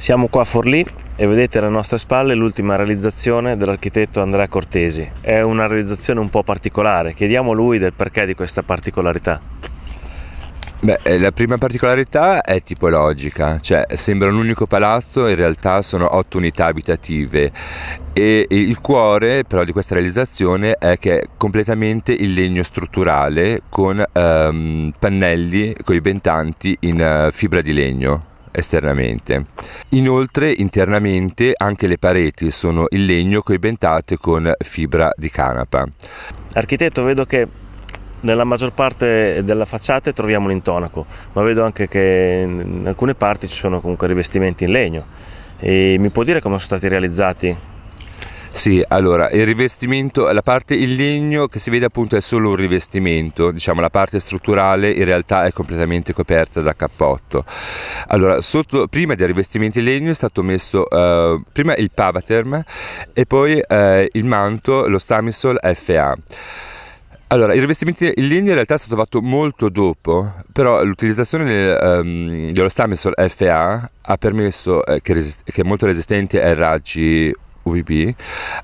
Siamo qua a Forlì e vedete alle nostre spalle l'ultima realizzazione dell'architetto Andrea Cortesi. È una realizzazione un po' particolare, chiediamo a lui del perché di questa particolarità. Beh, eh, la prima particolarità è tipologica, cioè sembra un unico palazzo, in realtà sono otto unità abitative e il cuore però di questa realizzazione è che è completamente in legno strutturale con ehm, pannelli coibentanti in eh, fibra di legno esternamente. Inoltre internamente anche le pareti sono in legno coibentate con fibra di canapa. Architetto, vedo che nella maggior parte della facciata troviamo l'intonaco, ma vedo anche che in alcune parti ci sono comunque rivestimenti in legno. E mi può dire come sono stati realizzati sì, allora il rivestimento, la parte in legno che si vede appunto è solo un rivestimento, diciamo la parte strutturale in realtà è completamente coperta da cappotto. Allora, sotto, prima del rivestimento in legno è stato messo eh, prima il pavaterm e poi eh, il manto, lo stamisol FA. Allora, il rivestimento in legno in realtà è stato fatto molto dopo, però l'utilizzazione del, um, dello Stamisol FA ha permesso eh, che, resist- che, è molto resistente ai raggi UVB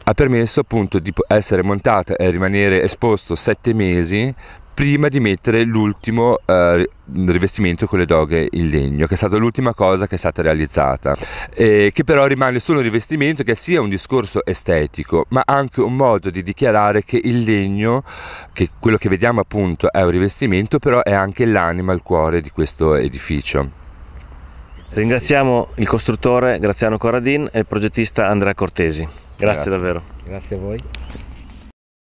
ha permesso appunto di essere montata e rimanere esposto sette mesi prima di mettere l'ultimo eh, rivestimento con le doghe in legno, che è stata l'ultima cosa che è stata realizzata, eh, che però rimane solo un rivestimento che sia un discorso estetico, ma anche un modo di dichiarare che il legno, che quello che vediamo appunto è un rivestimento, però è anche l'anima, il cuore di questo edificio. Ringraziamo il costruttore Graziano Corradin e il progettista Andrea Cortesi. Grazie, Grazie. davvero. Grazie a voi.